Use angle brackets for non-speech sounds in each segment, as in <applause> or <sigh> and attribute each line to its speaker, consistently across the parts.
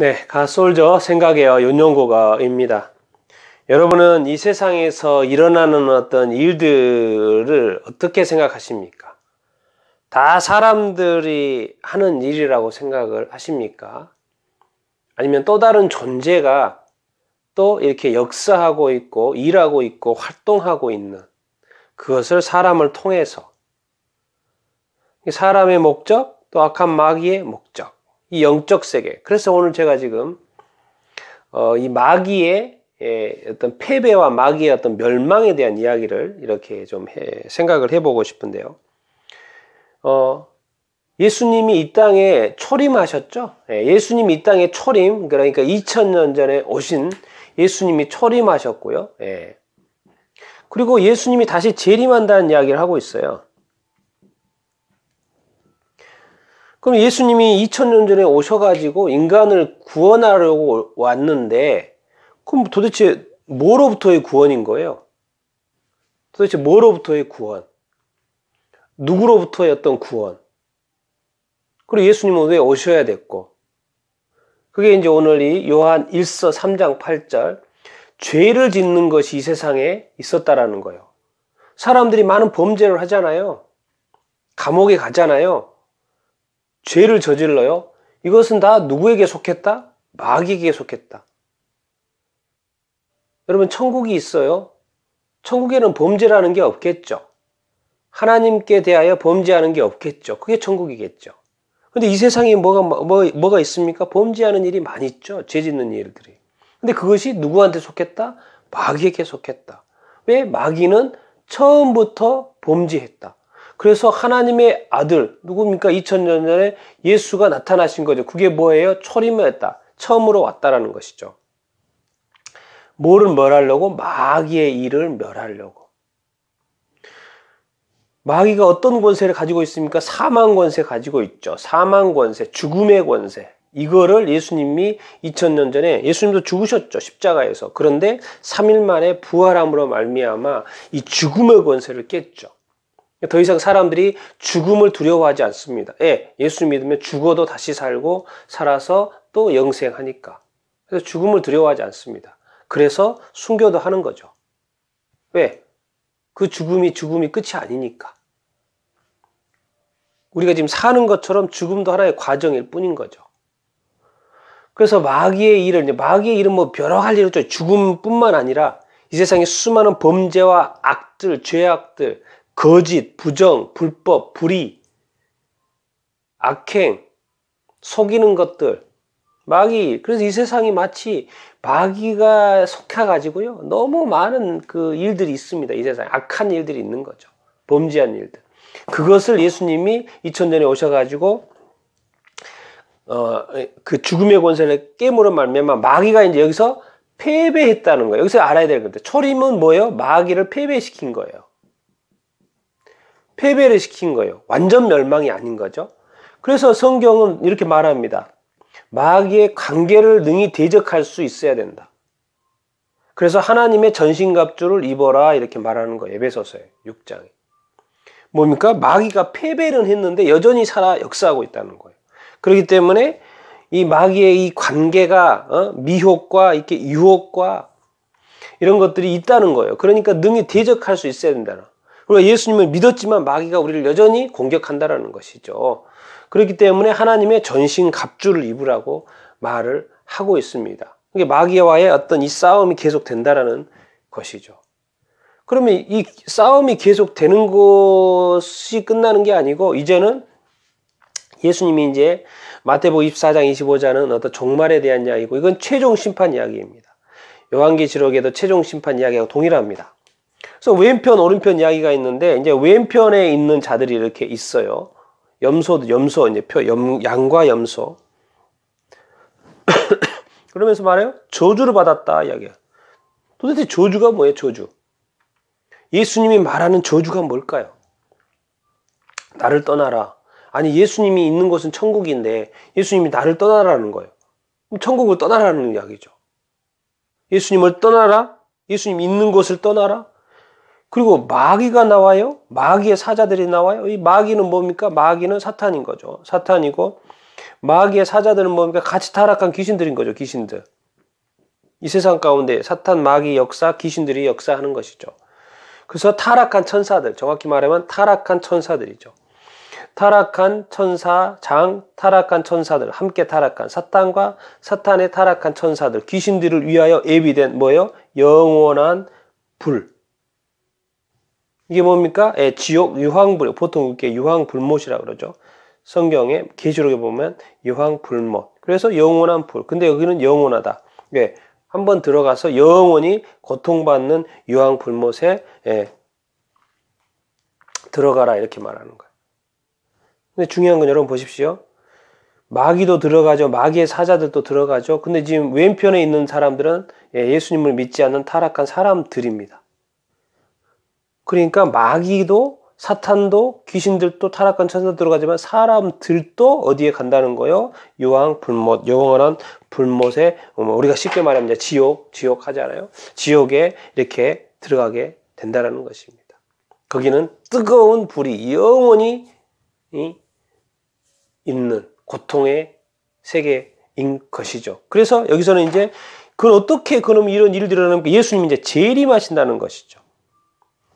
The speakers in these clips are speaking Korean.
Speaker 1: 네, 가솔저 생각해요. 윤용고가입니다. 여러분은 이 세상에서 일어나는 어떤 일들을 어떻게 생각하십니까? 다 사람들이 하는 일이라고 생각을 하십니까? 아니면 또 다른 존재가 또 이렇게 역사하고 있고 일하고 있고 활동하고 있는 그것을 사람을 통해서 사람의 목적 또 악한 마귀의 목적 이 영적 세계. 그래서 오늘 제가 지금 어, 이 마귀의 예, 어떤 패배와 마귀의 어떤 멸망에 대한 이야기를 이렇게 좀 해, 생각을 해보고 싶은데요. 어, 예수님이 이 땅에 초림하셨죠? 예, 수님이이 땅에 초림, 그러니까 2000년 전에 오신 예수님이 초림하셨고요. 예. 그리고 예수님이 다시 재림한다는 이야기를 하고 있어요. 그럼 예수님이 2000년 전에 오셔가지고 인간을 구원하려고 왔는데, 그럼 도대체 뭐로부터의 구원인 거예요? 도대체 뭐로부터의 구원? 누구로부터의 어떤 구원? 그리고 예수님은 왜 오셔야 됐고? 그게 이제 오늘 이 요한 1서 3장 8절, 죄를 짓는 것이 이 세상에 있었다라는 거예요. 사람들이 많은 범죄를 하잖아요. 감옥에 가잖아요. 죄를 저질러요? 이것은 다 누구에게 속했다? 마귀에게 속했다. 여러분, 천국이 있어요? 천국에는 범죄라는 게 없겠죠. 하나님께 대하여 범죄하는 게 없겠죠. 그게 천국이겠죠. 근데 이 세상에 뭐가, 뭐, 뭐 뭐가 있습니까? 범죄하는 일이 많이 있죠. 죄 짓는 일들이. 근데 그것이 누구한테 속했다? 마귀에게 속했다. 왜? 마귀는 처음부터 범죄했다. 그래서 하나님의 아들 누굽니까? 2000년 전에 예수가 나타나신 거죠. 그게 뭐예요? 초림했다. 처음으로 왔다라는 것이죠. 뭐를 멸하려고? 마귀의 일을 멸하려고. 마귀가 어떤 권세를 가지고 있습니까? 사망 권세 가지고 있죠. 사망 권세, 죽음의 권세. 이거를 예수님이 2000년 전에 예수님도 죽으셨죠. 십자가에서. 그런데 3일 만에 부활함으로 말미암아 이 죽음의 권세를 깼죠. 더 이상 사람들이 죽음을 두려워하지 않습니다. 예, 예수 믿으면 죽어도 다시 살고 살아서 또 영생하니까. 그래서 죽음을 두려워하지 않습니다. 그래서 순교도 하는 거죠. 왜? 그 죽음이 죽음이 끝이 아니니까. 우리가 지금 사는 것처럼 죽음도 하나의 과정일 뿐인 거죠. 그래서 마귀의 일을, 마귀의 일은 뭐 여러 가 일을 죽음뿐만 아니라 이 세상의 수많은 범죄와 악들, 죄악들, 거짓, 부정, 불법, 불의, 악행, 속이는 것들, 마귀. 그래서 이 세상이 마치 마귀가 속해가지고요. 너무 많은 그 일들이 있습니다. 이 세상에. 악한 일들이 있는 거죠. 범죄한 일들. 그것을 예수님이 2000년에 오셔가지고, 어, 그 죽음의 권세를 깨물어 말면 마귀가 이제 여기서 패배했다는 거예요. 여기서 알아야 될 건데. 초림은 뭐예요? 마귀를 패배시킨 거예요. 패배를 시킨 거예요. 완전 멸망이 아닌 거죠. 그래서 성경은 이렇게 말합니다. 마귀의 관계를 능히 대적할 수 있어야 된다. 그래서 하나님의 전신갑주를 입어라 이렇게 말하는 거예요. 에베소서에 6장에. 뭡니까? 마귀가 패배는 했는데 여전히 살아 역사하고 있다는 거예요. 그렇기 때문에 이 마귀의 이 관계가 어? 미혹과 이렇게 유혹과 이런 것들이 있다는 거예요. 그러니까 능히 대적할 수 있어야 된다는. 우리가 예수님을 믿었지만 마귀가 우리를 여전히 공격한다라는 것이죠. 그렇기 때문에 하나님의 전신 갑주를 입으라고 말을 하고 있습니다. 이게 마귀와의 어떤 이 싸움이 계속된다라는 것이죠. 그러면 이 싸움이 계속되는 것이 끝나는 게 아니고 이제는 예수님이 이제 마태복음 24장 2 5자는 어떤 종말에 대한 이야기고 이건 최종 심판 이야기입니다. 요한계시록에도 최종 심판 이야기하고 동일합니다. 그래서 왼편 오른편 이야기가 있는데 이제 왼편에 있는 자들이 이렇게 있어요. 염소도 염소 이제 표 염, 양과 염소. <coughs> 그러면서 말해요. 저주를 받았다 이야기야. 도대체 저주가 뭐예요? 저주. 예수님이 말하는 저주가 뭘까요? 나를 떠나라. 아니 예수님이 있는 곳은 천국인데 예수님이 나를 떠나라는 거예요. 천국을 떠나라는 이야기죠. 예수님을 떠나라. 예수님 있는 곳을 떠나라. 그리고 마귀가 나와요. 마귀의 사자들이 나와요. 이 마귀는 뭡니까? 마귀는 사탄인 거죠. 사탄이고 마귀의 사자들은 뭡니까? 같이 타락한 귀신들인 거죠. 귀신들. 이 세상 가운데 사탄 마귀 역사 귀신들이 역사하는 것이죠. 그래서 타락한 천사들, 정확히 말하면 타락한 천사들이죠. 타락한 천사, 장, 타락한 천사들, 함께 타락한 사탄과 사탄의 타락한 천사들, 귀신들을 위하여 예비된 뭐예요? 영원한 불, 이게 뭡니까? 예, 지옥 유황불 보통 이게 유황불못이라 그러죠. 성경에 계시록에 보면 유황불못. 그래서 영원한 불. 근데 여기는 영원하다. 예, 한 번 들어가서 영원히 고통받는 유황불못에 예, 들어가라 이렇게 말하는 거예요. 근데 중요한 건 여러분 보십시오. 마귀도 들어가죠. 마귀의 사자들도 들어가죠. 근데 지금 왼편에 있는 사람들은 예, 예수님을 믿지 않는 타락한 사람들입니다. 그러니까 마귀도 사탄도 귀신들도 타락한 천사 들어가지만 사람들도 어디에 간다는 거요? 유황 불못 영원한 불못에 어, 뭐 우리가 쉽게 말하면 지옥 지옥 하잖아요. 지옥에 이렇게 들어가게 된다라는 것입니다. 거기는 뜨거운 불이 영원히 있는 고통의 세계인 것이죠. 그래서 여기서는 이제 그 어떻게 그럼 이런 일들이라는 예수님 이제 재림하신다는 것이죠.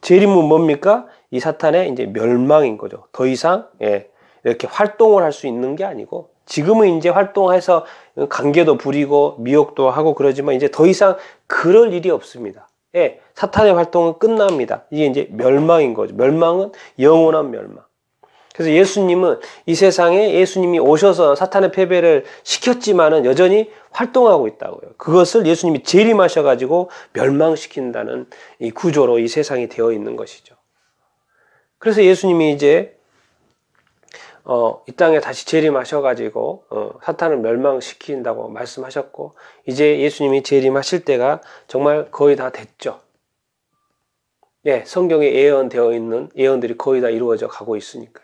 Speaker 1: 재림은 뭡니까? 이 사탄의 이제 멸망인 거죠. 더 이상 예, 이렇게 활동을 할 수 있는 게 아니고 지금은 이제 활동해서 관계도 부리고 미혹도 하고 그러지만 이제 더 이상 그럴 일이 없습니다. 예, 사탄의 활동은 끝납니다. 이게 이제 멸망인 거죠. 멸망은 영원한 멸망. 그래서 예수님은 이 세상에 예수님이 오셔서 사탄의 패배를 시켰지만은 여전히 활동하고 있다고요. 그것을 예수님이 재림하셔가지고 멸망시킨다는 이 구조로 이 세상이 되어 있는 것이죠. 그래서 예수님이 이제 어, 이 땅에 다시 재림하셔가지고 어, 사탄을 멸망시킨다고 말씀하셨고 이제 예수님이 재림하실 때가 정말 거의 다 됐죠. 예, 성경에 예언되어 있는 예언들이 거의 다 이루어져 가고 있으니까요.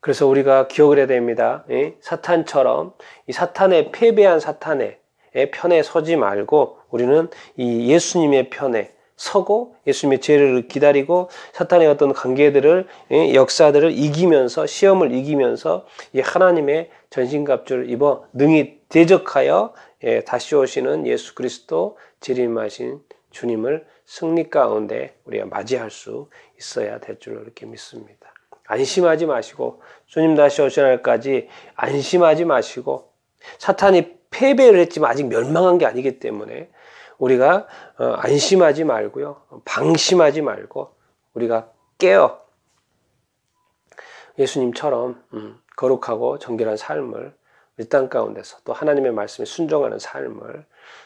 Speaker 1: 그래서 우리가 기억을 해야 됩니다. 사탄처럼 이 사탄의 패배한 사탄의 편에 서지 말고 우리는 이 예수님의 편에 서고 예수님의 죄를 기다리고 사탄의 어떤 관계들을 역사들을 이기면서 시험을 이기면서 이 하나님의 전신갑주를 입어 능히 대적하여 예, 다시 오시는 예수 그리스도 재림하신 주님을 승리 가운데 우리가 맞이할 수 있어야 될줄 이렇게 믿습니다. 안심하지 마시고 주님 다시 오실 날까지 안심하지 마시고 사탄이 패배를 했지만 아직 멸망한 게 아니기 때문에 우리가 어, 안심하지 말고요. 방심하지 말고 우리가 깨어 예수님처럼 음, 거룩하고 정결한 삶을 이땅 가운데서 또 하나님의 말씀에 순종하는 삶을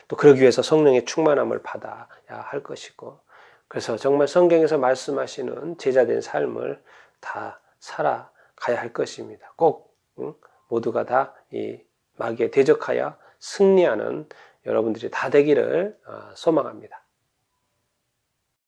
Speaker 1: 또 그러기 위해서 성령의 충만함을 받아야 할 것이고 그래서 정말 성경에서 말씀하시는 제자된 삶을 다 살아가야 할 것입니다. 꼭 응? 모두가 다 이 마귀에 대적하여 승리하는 여러분들이 다 되기를 어, 소망합니다.